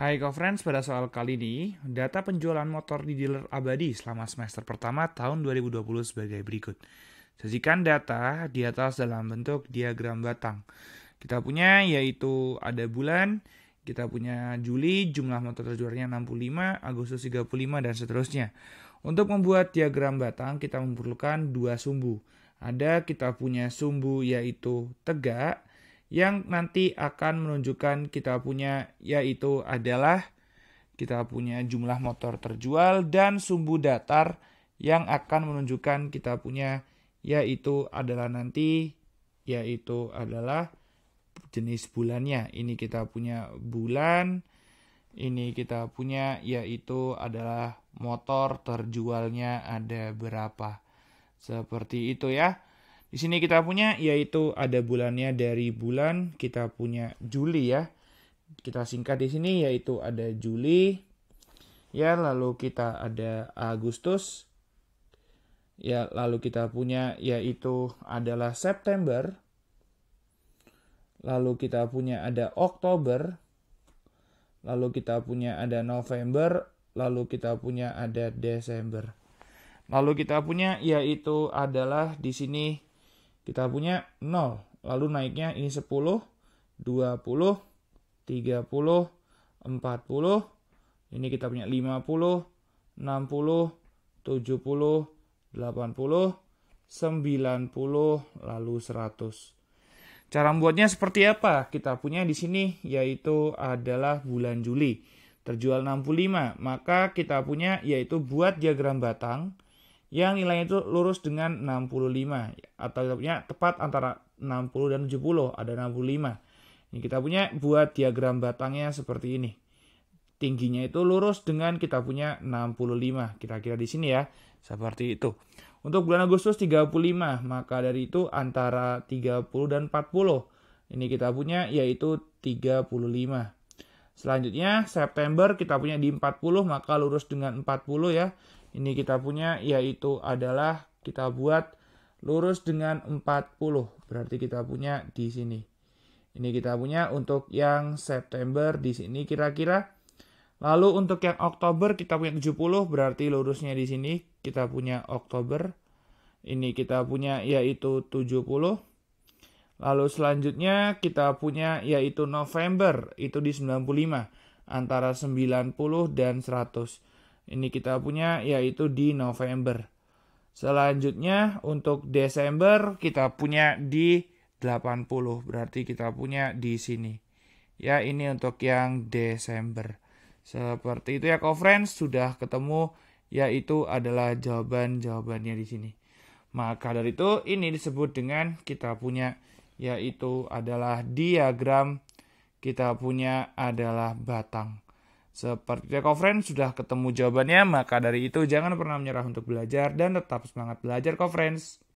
Hai friends pada soal kali ini, data penjualan motor di dealer abadi selama semester pertama tahun 2020 sebagai berikut. Sajikan data di atas dalam bentuk diagram batang. Kita punya yaitu ada bulan, kita punya Juli, jumlah motor terjualnya 65, Agustus 35, dan seterusnya. Untuk membuat diagram batang, kita memerlukan dua sumbu. Ada kita punya sumbu yaitu tegak, yang nanti akan menunjukkan kita punya yaitu adalah kita punya jumlah motor terjual dan sumbu datar yang akan menunjukkan kita punya yaitu adalah nanti yaitu adalah jenis bulannya. Ini kita punya bulan, ini kita punya yaitu adalah motor terjualnya ada berapa. Seperti itu ya. Di sini kita punya yaitu ada bulannya dari bulan kita punya Juli ya. Kita singkat di sini yaitu ada Juli. Ya, lalu kita ada Agustus. Ya, lalu kita punya yaitu adalah September. Lalu kita punya ada Oktober. Lalu kita punya ada November, lalu kita punya ada Desember. Lalu kita punya yaitu adalah di sini kita punya 0, lalu naiknya ini 10, 20, 30, 40, ini kita punya 50, 60, 70, 80, 90, lalu 100. Cara membuatnya seperti apa? Kita punya di sini yaitu adalah bulan Juli. Terjual 65, maka kita punya yaitu buat diagram batang yang nilainya itu lurus dengan 65 atau kita punya tepat antara 60 dan 70 ada 65 ini kita punya buat diagram batangnya seperti ini tingginya itu lurus dengan kita punya 65 kira-kira di sini ya seperti itu untuk bulan Agustus 35 maka dari itu antara 30 dan 40 ini kita punya yaitu 35 Selanjutnya September kita punya di 40 maka lurus dengan 40 ya ini kita punya yaitu adalah kita buat lurus dengan 40 berarti kita punya di sini ini kita punya untuk yang September di sini kira-kira lalu untuk yang Oktober kita punya 70 berarti lurusnya di sini kita punya Oktober ini kita punya yaitu 70 lalu selanjutnya kita punya yaitu November itu di 95 antara 90 dan 100 ini kita punya yaitu di November. Selanjutnya untuk Desember kita punya di 80, berarti kita punya di sini. Ya, ini untuk yang Desember. Seperti itu ya, kau friends sudah ketemu yaitu adalah jawaban-jawabannya di sini. Maka dari itu ini disebut dengan kita punya yaitu adalah diagram kita punya adalah batang. Seperti friends sudah ketemu jawabannya, maka dari itu jangan pernah menyerah untuk belajar dan tetap semangat belajar friends.